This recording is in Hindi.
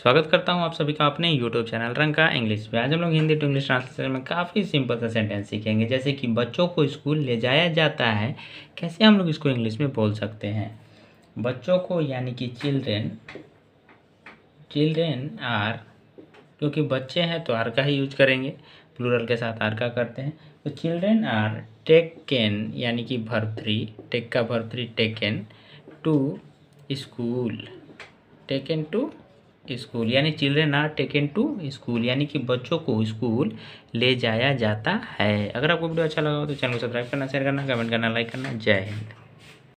स्वागत करता हूं आप सभी का अपने यूट्यूब चैनल रंग का इंग्लिश में आज हम लोग हिंदी टू इंग्लिश ट्रांसलेशन में काफ़ी सिंपल सा सेंटेंस सीखेंगे जैसे कि बच्चों को स्कूल ले जाया जाता है कैसे हम लोग इसको इंग्लिश में बोल सकते हैं बच्चों को यानी कि चिल्ड्रेन चिल्ड्रेन आर क्योंकि बच्चे हैं तो आर का ही यूज करेंगे प्लूरल के साथ आर का करते हैं तो चिल्ड्रेन आर टेक कैन यानी कि भर टेक का भर free taken to school taken to school यानी children are taken to school यानी कि बच्चों को स्कूल ले जाया जाता है अगर आपको वीडियो अच्छा लगा हो तो चैनल को सब्सक्राइब करना शेयर करना कमेंट करना लाइक करना जय हिंद